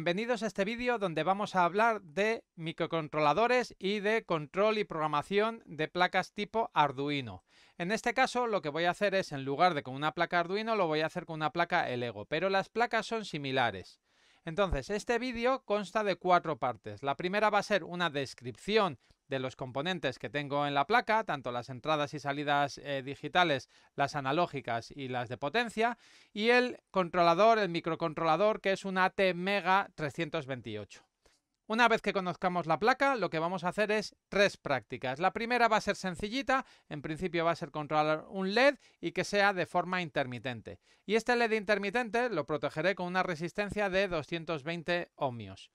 Bienvenidos a este vídeo donde vamos a hablar de microcontroladores y de control y programación de placas tipo Arduino. En este caso lo que voy a hacer es en lugar de con una placa Arduino lo voy a hacer con una placa Elego, pero las placas son similares. Entonces, este vídeo consta de cuatro partes. La primera va a ser una descripción de los componentes que tengo en la placa, tanto las entradas y salidas eh, digitales, las analógicas y las de potencia, y el controlador, el microcontrolador, que es un ATmega 328. Una vez que conozcamos la placa, lo que vamos a hacer es tres prácticas. La primera va a ser sencillita, en principio va a ser controlar un LED y que sea de forma intermitente. Y este LED intermitente lo protegeré con una resistencia de 220 ohmios.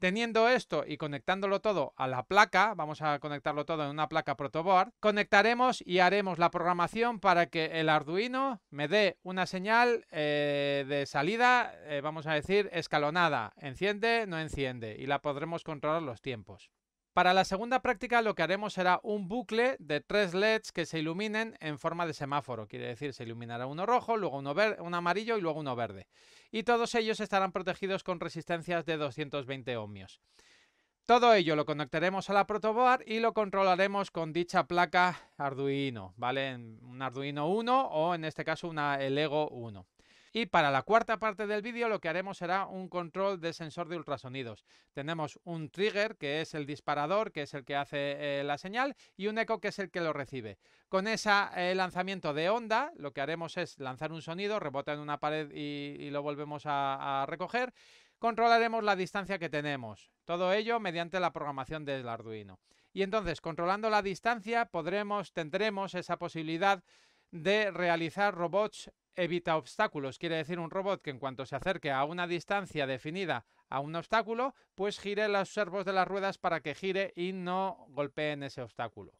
Teniendo esto y conectándolo todo a la placa, vamos a conectarlo todo en una placa protoboard, conectaremos y haremos la programación para que el Arduino me dé una señal eh, de salida, eh, vamos a decir, escalonada. Enciende, no enciende y la podremos controlar los tiempos. Para la segunda práctica lo que haremos será un bucle de tres LEDs que se iluminen en forma de semáforo, quiere decir se iluminará uno rojo, luego uno amarillo y luego uno verde. Y todos ellos estarán protegidos con resistencias de 220 ohmios. Todo ello lo conectaremos a la protoboard y lo controlaremos con dicha placa Arduino, ¿vale? Un Arduino 1 o en este caso una Lego 1. Y para la cuarta parte del vídeo lo que haremos será un control de sensor de ultrasonidos. Tenemos un trigger que es el disparador, que es el que hace eh, la señal, y un eco que es el que lo recibe. Con ese eh, lanzamiento de onda lo que haremos es lanzar un sonido, rebota en una pared y, lo volvemos a, a recoger controlaremos la distancia que tenemos, todo ello mediante la programación del Arduino. Y entonces, controlando la distancia, podremos, tendremos esa posibilidad de realizar robots evita obstáculos. Quiere decir un robot que en cuanto se acerque a una distancia definida a un obstáculo, pues gire los servos de las ruedas para que gire y no golpeen ese obstáculo.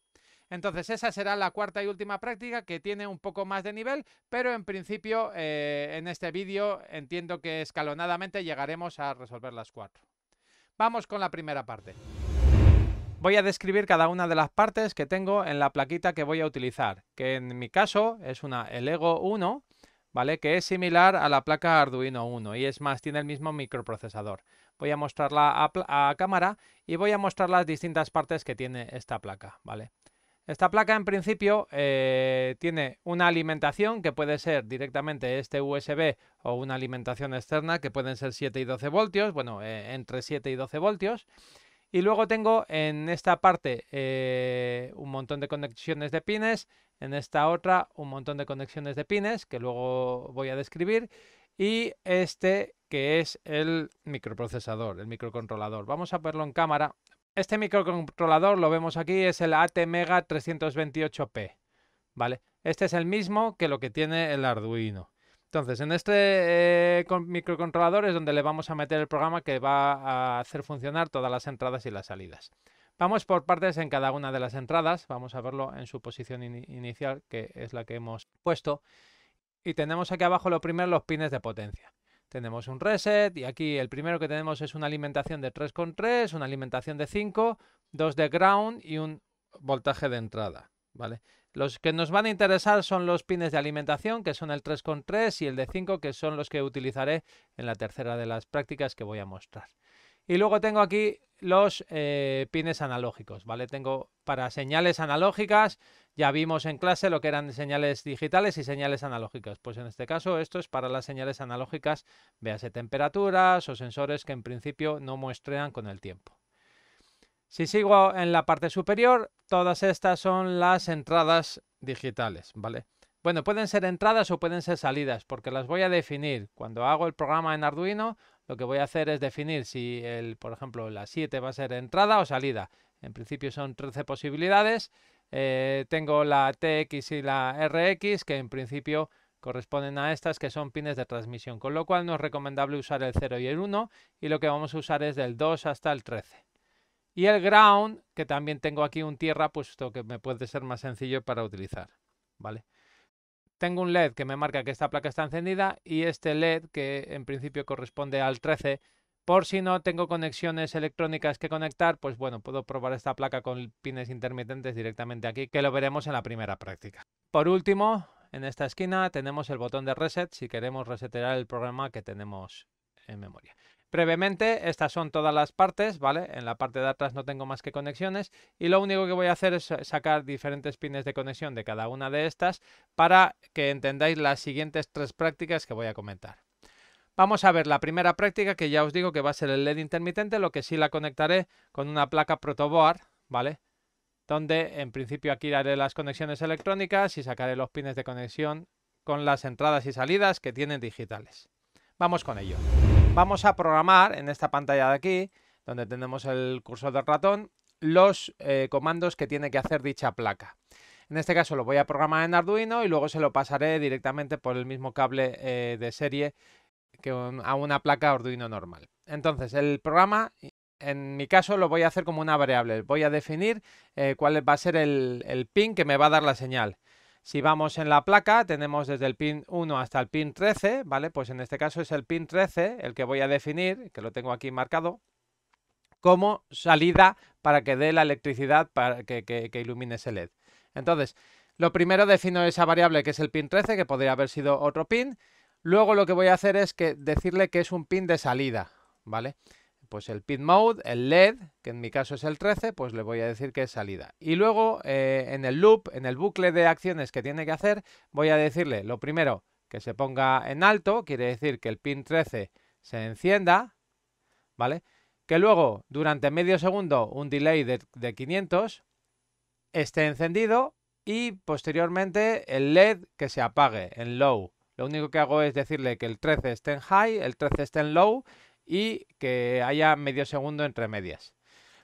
Entonces esa será la cuarta y última práctica que tiene un poco más de nivel, pero en principio eh, en este vídeo entiendo que escalonadamente llegaremos a resolver las cuatro. Vamos con la primera parte. Voy a describir cada una de las partes que tengo en la plaquita que voy a utilizar, que en mi caso es una el 1, ¿vale? Que es similar a la placa Arduino 1 y es más, tiene el mismo microprocesador. Voy a mostrarla a, cámara y voy a mostrar las distintas partes que tiene esta placa, ¿vale? Esta placa en principio eh, tiene una alimentación que puede ser directamente este USB o una alimentación externa que pueden ser 7 y 12 voltios, bueno, eh, entre 7 y 12 voltios. Y luego tengo en esta parte eh, un montón de conexiones de pines, en esta otra un montón de conexiones de pines que luego voy a describir y este que es el microprocesador, el microcontrolador. Vamos a verlo en cámara. Este microcontrolador lo vemos aquí, es el ATmega 328P, ¿vale? Este es el mismo que lo que tiene el Arduino. Entonces, en este eh, microcontrolador es donde le vamos a meter el programa que va a hacer funcionar todas las entradas y las salidas. Vamos por partes en cada una de las entradas, vamos a verlo en su posición inicial, que es la que hemos puesto. Y tenemos aquí abajo lo primero, los pines de potencia. Tenemos un reset y aquí el primero que tenemos es una alimentación de 3,3, una alimentación de 5, 2 de ground y un voltaje de entrada, ¿vale? Los que nos van a interesar son los pines de alimentación, que son el 3,3 y el de 5, que son los que utilizaré en la tercera de las prácticas que voy a mostrar. Y luego tengo aquí los eh, pines analógicos, ¿vale? Tengo para señales analógicas, ya vimos en clase lo que eran señales digitales y señales analógicas. Pues en este caso esto es para las señales analógicas, véase temperaturas o sensores que en principio no muestrean con el tiempo. Si sigo en la parte superior, todas estas son las entradas digitales, ¿vale? Bueno, pueden ser entradas o pueden ser salidas, porque las voy a definir. Cuando hago el programa en Arduino, lo que voy a hacer es definir si, el, por ejemplo, la 7 va a ser entrada o salida. En principio son 13 posibilidades. Eh, tengo la TX y la RX, que en principio corresponden a estas que son pines de transmisión, con lo cual no es recomendable usar el 0 y el 1 y lo que vamos a usar es del 2 hasta el 13. Y el ground, que también tengo aquí un tierra, puesto que me puede ser más sencillo para utilizar. ¿Vale? Tengo un LED que me marca que esta placa está encendida y este LED que en principio corresponde al 13. Por si no tengo conexiones electrónicas que conectar, pues bueno, puedo probar esta placa con pines intermitentes directamente aquí, que lo veremos en la primera práctica. Por último, en esta esquina tenemos el botón de reset si queremos resetear el programa que tenemos en memoria. Brevemente, estas son todas las partes, ¿vale? En la parte de atrás no tengo más que conexiones y lo único que voy a hacer es sacar diferentes pines de conexión de cada una de estas para que entendáis las siguientes tres prácticas que voy a comentar. Vamos a ver la primera práctica que ya os digo que va a ser el LED intermitente, lo que sí la conectaré con una placa protoboard, ¿vale? Donde en principio aquí haré las conexiones electrónicas y sacaré los pines de conexión con las entradas y salidas que tienen digitales. Vamos con ello vamos a programar en esta pantalla de aquí, donde tenemos el cursor del ratón, los eh, comandos que tiene que hacer dicha placa. En este caso lo voy a programar en Arduino y luego se lo pasaré directamente por el mismo cable eh, de serie que a una placa Arduino normal. Entonces, el programa, en mi caso, lo voy a hacer como una variable. Voy a definir eh, cuál va a ser el pin que me va a dar la señal. Si vamos en la placa, tenemos desde el pin 1 hasta el pin 13, ¿vale? Pues en este caso es el pin 13 el que voy a definir, que lo tengo aquí marcado, como salida para que dé la electricidad para que, ilumine ese LED. Entonces, lo primero defino esa variable que es el pin 13, que podría haber sido otro pin. Luego lo que voy a hacer es que decirle que es un pin de salida, ¿vale? vale pues el pin mode, el LED, que en mi caso es el 13, pues le voy a decir que es salida. Y luego eh, en el loop, en el bucle de acciones que tiene que hacer, voy a decirle lo primero que se ponga en alto, quiere decir que el pin 13 se encienda, ¿vale? Que luego durante medio segundo un delay de, de 500 esté encendido y posteriormente el LED que se apague en low. Lo único que hago es decirle que el 13 esté en high, el 13 esté en low y que haya medio segundo entre medias.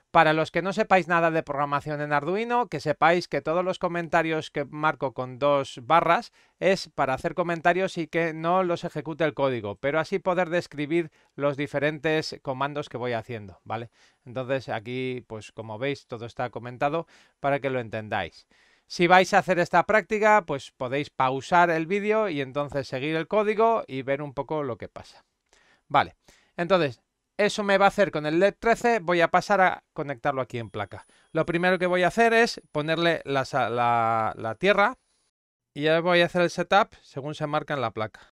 Para los que no sepáis nada de programación en Arduino, que sepáis que todos los comentarios que marco con dos barras es para hacer comentarios y que no los ejecute el código, pero así poder describir los diferentes comandos que voy haciendo, ¿vale? Entonces aquí, pues como veis, todo está comentado para que lo entendáis. Si vais a hacer esta práctica, pues podéis pausar el vídeo y entonces seguir el código y ver un poco lo que pasa. Vale. Entonces, eso me va a hacer con el LED 13, voy a pasar a conectarlo aquí en placa. Lo primero que voy a hacer es ponerle la, tierra y ya voy a hacer el setup según se marca en la placa.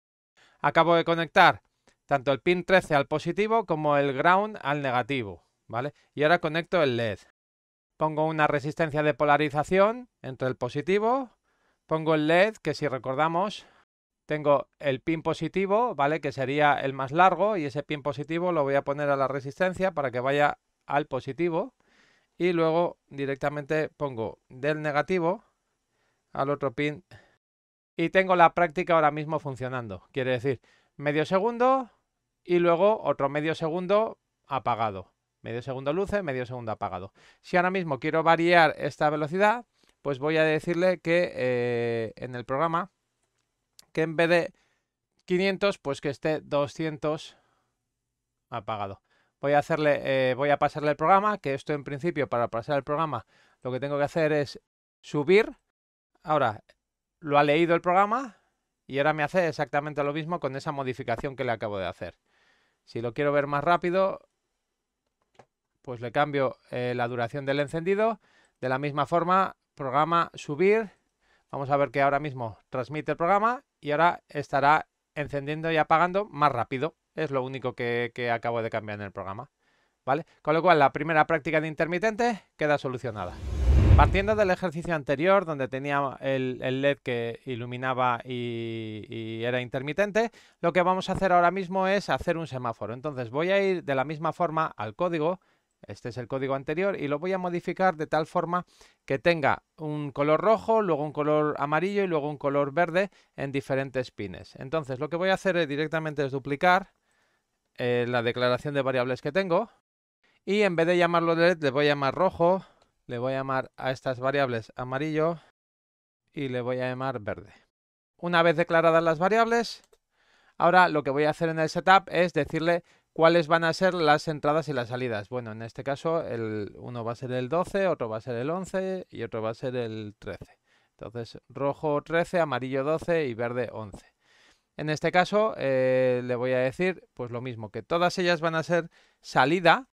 Acabo de conectar tanto el pin 13 al positivo como el ground al negativo, ¿vale? Y ahora conecto el LED. Pongo una resistencia de polarización entre el positivo, pongo el LED que si recordamos tengo el pin positivo, ¿vale? Que sería el más largo y ese pin positivo lo voy a poner a la resistencia para que vaya al positivo y luego directamente pongo del negativo al otro pin y tengo la práctica ahora mismo funcionando. Quiere decir, medio segundo y luego otro medio segundo apagado. Medio segundo luce, medio segundo apagado. Si ahora mismo quiero variar esta velocidad, pues voy a decirle que eh, en el programa que en vez de 500, pues que esté 200 apagado. Voy a, hacerle, eh, voy a pasarle el programa, que esto en principio para pasar el programa lo que tengo que hacer es subir. Ahora, lo ha leído el programa y ahora me hace exactamente lo mismo con esa modificación que le acabo de hacer. Si lo quiero ver más rápido, pues le cambio eh, la duración del encendido. De la misma forma, programa subir. Vamos a ver que ahora mismo transmite el programa y ahora estará encendiendo y apagando más rápido. Es lo único que, acabo de cambiar en el programa. ¿Vale? Con lo cual, la primera práctica de intermitente queda solucionada. Partiendo del ejercicio anterior, donde tenía el, LED que iluminaba y, era intermitente, lo que vamos a hacer ahora mismo es hacer un semáforo. Entonces voy a ir de la misma forma al código este es el código anterior y lo voy a modificar de tal forma que tenga un color rojo, luego un color amarillo y luego un color verde en diferentes pines. Entonces lo que voy a hacer es directamente es duplicar eh, la declaración de variables que tengo y en vez de llamarlo LED le voy a llamar rojo, le voy a llamar a estas variables amarillo y le voy a llamar verde. Una vez declaradas las variables, ahora lo que voy a hacer en el setup es decirle cuáles van a ser las entradas y las salidas. Bueno, en este caso uno va a ser el 12, otro va a ser el 11 y otro va a ser el 13. Entonces, rojo 13, amarillo 12 y verde 11. En este caso eh, le voy a decir pues lo mismo, que todas ellas van a ser salida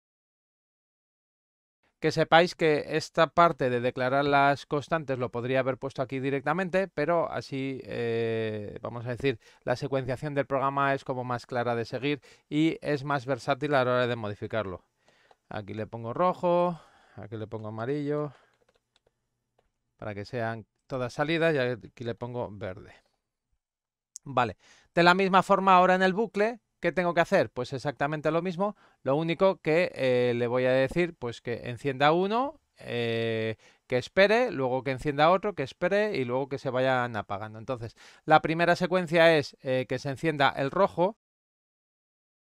que sepáis que esta parte de declarar las constantes lo podría haber puesto aquí directamente, pero así, eh, vamos a decir, la secuenciación del programa es como más clara de seguir y es más versátil a la hora de modificarlo. Aquí le pongo rojo, aquí le pongo amarillo, para que sean todas salidas y aquí le pongo verde. Vale, de la misma forma ahora en el bucle ¿Qué tengo que hacer? Pues exactamente lo mismo, lo único que eh, le voy a decir, pues que encienda uno, eh, que espere, luego que encienda otro, que espere y luego que se vayan apagando. Entonces, la primera secuencia es eh, que se encienda el rojo.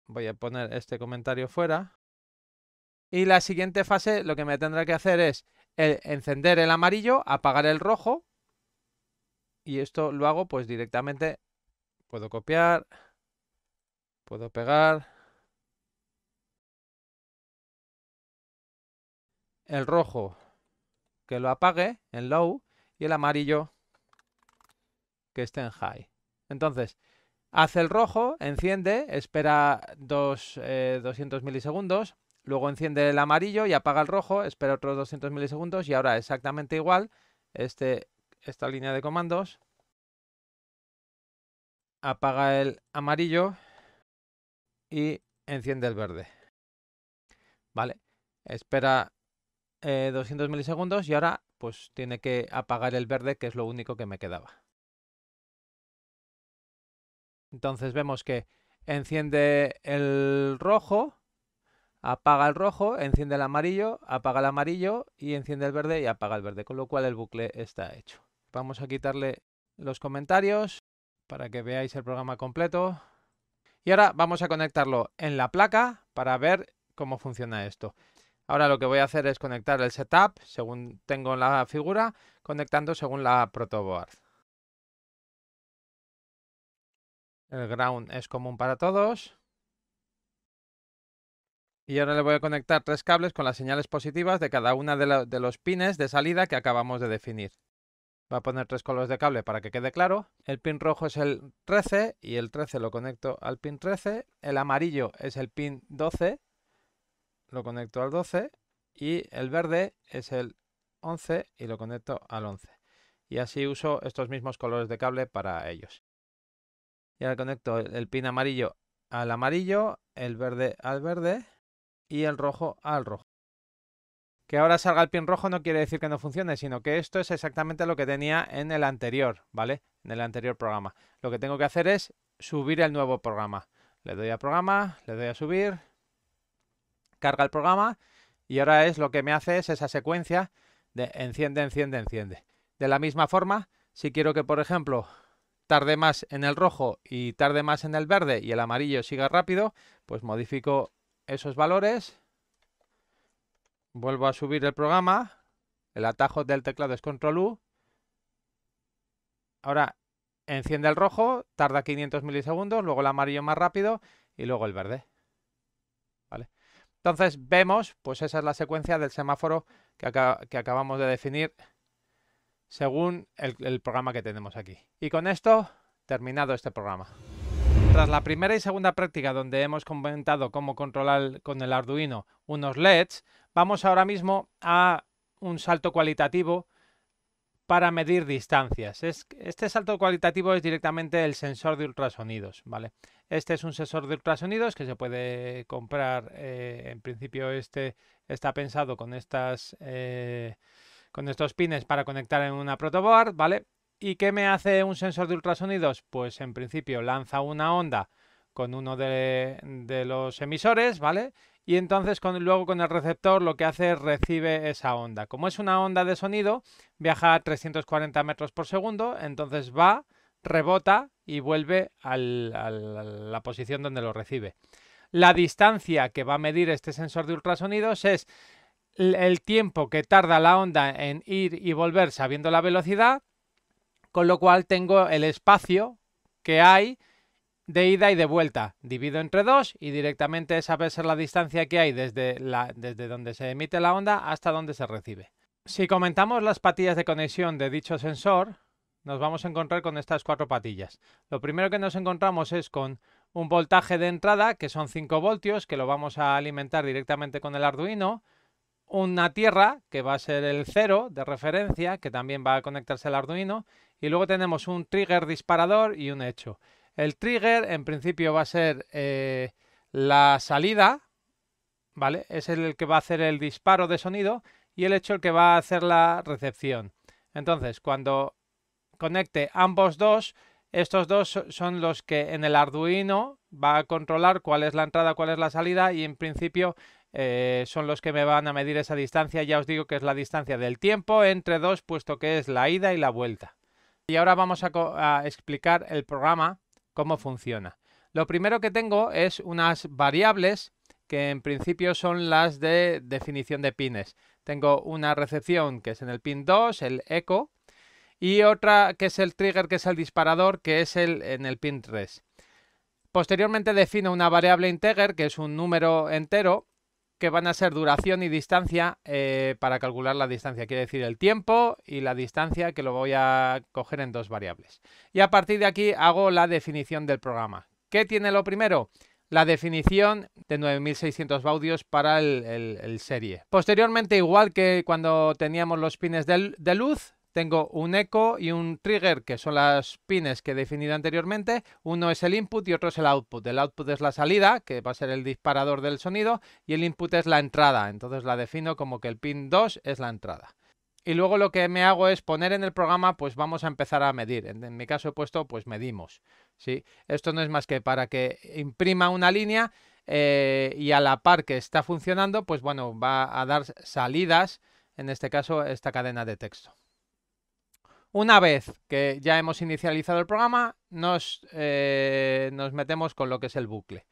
Voy a poner este comentario fuera. Y la siguiente fase lo que me tendrá que hacer es encender el amarillo, apagar el rojo. Y esto lo hago pues directamente. Puedo copiar, Puedo pegar. El rojo que lo apague en low y el amarillo que esté en high. Entonces, hace el rojo, enciende, espera dos, 200 eh, milisegundos, luego enciende el amarillo y apaga el rojo, espera otros 200 milisegundos y ahora exactamente igual este, esta línea de comandos. Apaga el amarillo y enciende el verde. Vale, espera 200 eh, milisegundos y ahora pues tiene que apagar el verde que es lo único que me quedaba. Entonces vemos que enciende el rojo, apaga el rojo, enciende el amarillo, apaga el amarillo y enciende el verde y apaga el verde, con lo cual el bucle está hecho. Vamos a quitarle los comentarios para que veáis el programa completo. Y ahora vamos a conectarlo en la placa para ver cómo funciona esto. Ahora lo que voy a hacer es conectar el setup según tengo la figura, conectando según la protoboard. El ground es común para todos. Y ahora le voy a conectar tres cables con las señales positivas de cada una de los pines de salida que acabamos de definir. Voy a poner tres colores de cable para que quede claro. El pin rojo es el 13 y el 13 lo conecto al pin 13. El amarillo es el pin 12, lo conecto al 12. Y el verde es el 11 y lo conecto al 11. Y así uso estos mismos colores de cable para ellos. Y ahora conecto el pin amarillo al amarillo, el verde al verde y el rojo al rojo. Que ahora salga el pin rojo no quiere decir que no funcione, sino que esto es exactamente lo que tenía en el anterior, ¿vale? En el anterior programa. Lo que tengo que hacer es subir el nuevo programa. Le doy a programa, le doy a subir, carga el programa y ahora es lo que me hace es esa secuencia de enciende, enciende, enciende. De la misma forma, si quiero que, por ejemplo, tarde más en el rojo y tarde más en el verde y el amarillo siga rápido, pues modifico esos valores Vuelvo a subir el programa. El atajo del teclado es Control U. Ahora enciende el rojo, tarda 500 milisegundos, luego el amarillo más rápido y luego el verde. ¿Vale? Entonces vemos, pues esa es la secuencia del semáforo que, acabamos de definir según el programa que tenemos aquí. Y con esto, terminado este programa tras la primera y segunda práctica donde hemos comentado cómo controlar con el Arduino unos LEDs, vamos ahora mismo a un salto cualitativo para medir distancias. este salto cualitativo es directamente el sensor de ultrasonidos, ¿vale? Este es un sensor de ultrasonidos que se puede comprar, eh, en principio este está pensado con eh, con estos pines para conectar en una protoboard, ¿vale? ¿Y qué me hace un sensor de ultrasonidos? Pues en principio lanza una onda con uno de, los emisores, ¿vale? Y entonces luego con el receptor lo que hace es recibe esa onda. Como es una onda de sonido, viaja a 340 metros por segundo, entonces va, rebota y vuelve a la posición donde lo recibe. La distancia que va a medir este sensor de ultrasonidos es el tiempo que tarda la onda en ir y volver sabiendo la velocidad con lo cual tengo el espacio que hay de ida y de vuelta. Divido entre dos y directamente esa va a ser la distancia que hay desde, desde donde se emite la onda hasta donde se recibe. Si comentamos las patillas de conexión de dicho sensor, nos vamos a encontrar con estas cuatro patillas. Lo primero que nos encontramos es con un voltaje de entrada, que son 5 voltios, que lo vamos a alimentar directamente con el Arduino una tierra que va a ser el cero de referencia, que también va a conectarse al Arduino, y luego tenemos un trigger disparador y un hecho. El trigger en principio va a ser eh, la salida, ¿vale? Es el que va a hacer el disparo de sonido y el hecho el que va a hacer la recepción. Entonces, cuando conecte ambos dos, estos dos son los que en el Arduino va a controlar cuál es la entrada, cuál es la salida y en principio eh, son los que me van a medir esa distancia. Ya os digo que es la distancia del tiempo entre dos, puesto que es la ida y la vuelta. Y ahora vamos a, explicar el programa, cómo funciona. Lo primero que tengo es unas variables que en principio son las de definición de pines. Tengo una recepción que es en el pin 2, el eco, y otra que es el trigger, que es el disparador, que es el, en el pin 3. Posteriormente defino una variable integer, que es un número entero, que van a ser duración y distancia eh, para calcular la distancia. Quiere decir el tiempo y la distancia que lo voy a coger en dos variables. Y a partir de aquí hago la definición del programa. ¿Qué tiene lo primero? la definición de 9600 baudios para el, serie. Posteriormente, igual que cuando teníamos los pines de luz, tengo un eco y un trigger, que son las pines que he definido anteriormente. Uno es el input y otro es el output. El output es la salida, que va a ser el disparador del sonido, y el input es la entrada. Entonces la defino como que el pin 2 es la entrada. Y luego lo que me hago es poner en el programa, pues vamos a empezar a medir. En, mi caso he puesto, pues medimos. ¿sí? Esto no es más que para que imprima una línea eh, y a la par que está funcionando, pues bueno, va a dar salidas, en este caso, esta cadena de texto. Una vez que ya hemos inicializado el programa, eh, nos, metemos con lo que es el bucle.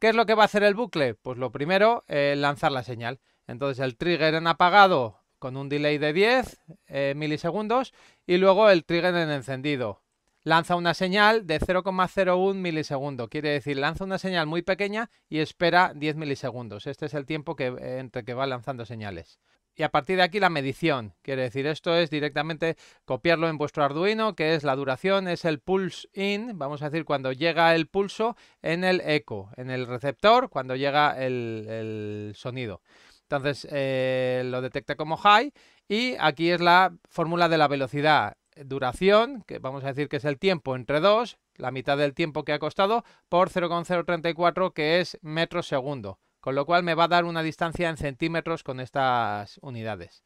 ¿Qué es lo que va a hacer el bucle? Pues lo primero, eh, lanzar la señal. Entonces el trigger en apagado con un delay de 10 eh, milisegundos y luego el trigger en encendido. Lanza una señal de 0,01 milisegundo, quiere decir, lanza una señal muy pequeña y espera 10 milisegundos. Este es el tiempo entre que va lanzando señales y a partir de aquí la medición. Quiere decir, esto es directamente copiarlo en vuestro Arduino, que es la duración, es el pulse in, vamos a decir cuando llega el pulso en el eco, en el receptor, cuando llega el, sonido. Entonces eh, lo detecta como high y aquí es la fórmula de la velocidad. Duración, que vamos a decir que es el tiempo entre dos, la mitad del tiempo que ha costado, por 0,034 que es metro segundo con lo cual me va a dar una distancia en centímetros con estas unidades.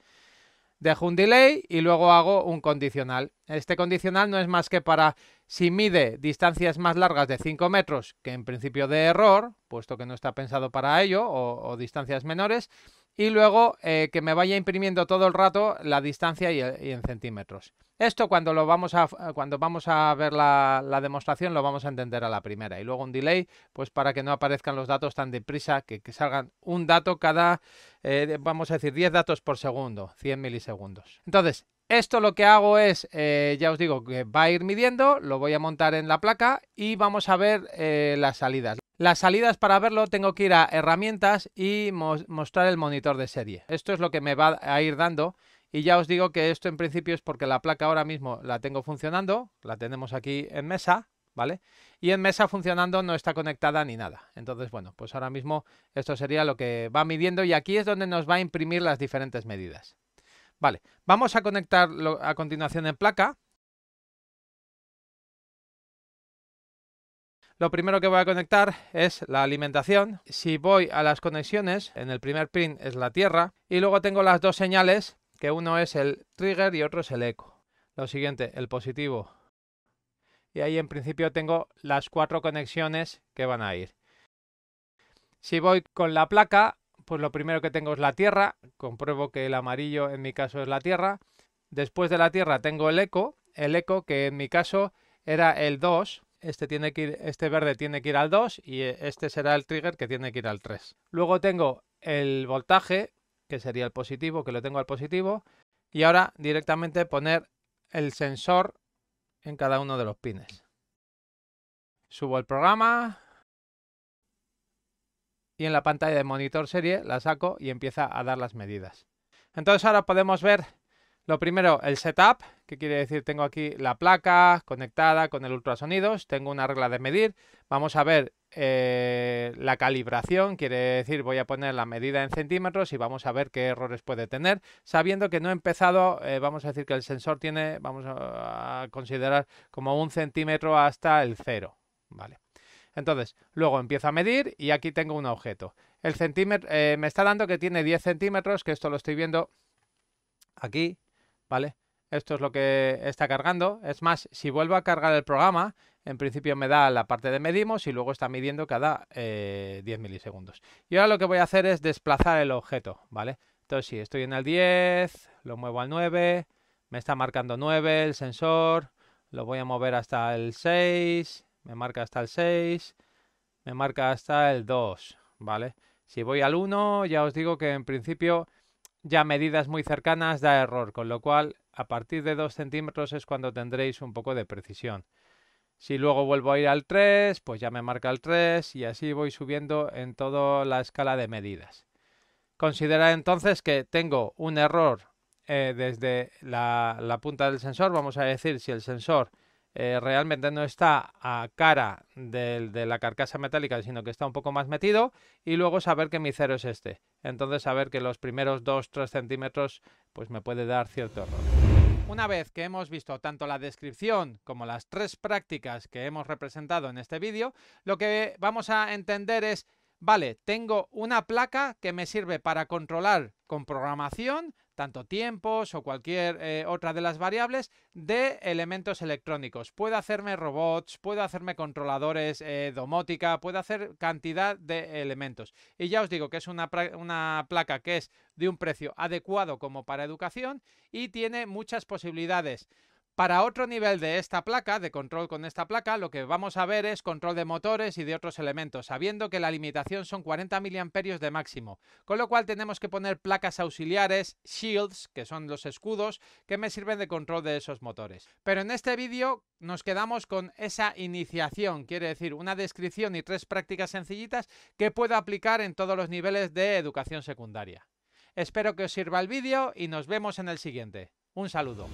Dejo un delay y luego hago un condicional. Este condicional no es más que para si mide distancias más largas de 5 metros, que en principio de error, puesto que no está pensado para ello, o, distancias menores, y luego eh, que me vaya imprimiendo todo el rato la distancia y en centímetros. Esto cuando lo vamos a cuando vamos a ver la, demostración lo vamos a entender a la primera. Y luego un delay, pues para que no aparezcan los datos tan deprisa, que, salgan un dato cada, eh, vamos a decir, 10 datos por segundo, 100 milisegundos. Entonces, esto lo que hago es, eh, ya os digo, que va a ir midiendo, lo voy a montar en la placa y vamos a ver eh, las salidas. Las salidas para verlo tengo que ir a herramientas y mostrar el monitor de serie. Esto es lo que me va a ir dando y ya os digo que esto en principio es porque la placa ahora mismo la tengo funcionando, la tenemos aquí en mesa, ¿vale? Y en mesa funcionando no está conectada ni nada. Entonces, bueno, pues ahora mismo esto sería lo que va midiendo y aquí es donde nos va a imprimir las diferentes medidas. Vale, vamos a conectar a continuación en placa. Lo primero que voy a conectar es la alimentación. Si voy a las conexiones, en el primer pin es la tierra y luego tengo las dos señales que uno es el trigger y otro es el eco. Lo siguiente, el positivo. Y ahí en principio tengo las cuatro conexiones que van a ir. Si voy con la placa, pues lo primero que tengo es la tierra. Compruebo que el amarillo en mi caso es la tierra. Después de la tierra tengo el eco. El eco que en mi caso era el 2. Este, tiene que ir, este verde tiene que ir al 2 y eh, este será el trigger que tiene que ir al 3. Luego tengo el voltaje, que sería el positivo, que lo tengo al positivo. Y ahora directamente poner el sensor en cada uno de los pines. Subo el programa y en la pantalla de monitor serie la saco y empieza a dar las medidas. Entonces ahora podemos ver lo primero, el setup, que quiere decir tengo aquí la placa conectada con el ultrasonidos, tengo una regla de medir, vamos a ver eh, la calibración, quiere decir voy a poner la medida en centímetros y vamos a ver qué errores puede tener, sabiendo que no he empezado, eh, vamos a decir que el sensor tiene, vamos a considerar como un centímetro hasta el cero, ¿vale? Entonces, luego empiezo a medir y aquí tengo un objeto. El centímetro, eh, me está dando que tiene 10 centímetros, que esto lo estoy viendo aquí, ¿vale? Esto es lo que está cargando. Es más, si vuelvo a cargar el programa, en principio me da la parte de medimos y luego está midiendo cada 10 eh, milisegundos. Y ahora lo que voy a hacer es desplazar el objeto, ¿vale? Entonces, si estoy en el 10, lo muevo al 9, me está marcando 9 el sensor, lo voy a mover hasta el 6, me marca hasta el 6, me marca hasta el 2, ¿vale? Si voy al 1, ya os digo que en principio ya medidas muy cercanas da error, con lo cual a partir de 2 centímetros es cuando tendréis un poco de precisión. Si luego vuelvo a ir al 3, pues ya me marca el 3 y así voy subiendo en toda la escala de medidas. Considerad entonces que tengo un error eh, desde la punta del sensor, vamos a decir si el sensor eh, realmente no está a cara de, de, la carcasa metálica, sino que está un poco más metido, y luego saber que mi cero es este. Entonces saber que los primeros 2-3 centímetros pues me puede dar cierto error. Una vez que hemos visto tanto la descripción como las tres prácticas que hemos representado en este vídeo, lo que vamos a entender es, vale, tengo una placa que me sirve para controlar con programación tanto tiempos o cualquier eh, otra de las variables, de elementos electrónicos. Puede hacerme robots, puede hacerme controladores eh, domótica, puede hacer cantidad de elementos. Y ya os digo que es una, una placa que es de un precio adecuado como para educación y tiene muchas posibilidades. Para otro nivel de esta placa, de control con esta placa, lo que vamos a ver es control de motores y de otros elementos, sabiendo que la limitación son 40 mA de máximo, con lo cual tenemos que poner placas auxiliares, shields, que son los escudos, que me sirven de control de esos motores. Pero en este vídeo nos quedamos con esa iniciación, quiere decir una descripción y tres prácticas sencillitas que puedo aplicar en todos los niveles de educación secundaria. Espero que os sirva el vídeo y nos vemos en el siguiente. Un saludo.